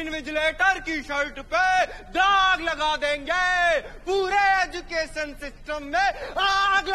invigilator की shirt पे दाग लगा देंगे पूरे एजुकेशन सिस्टम में आग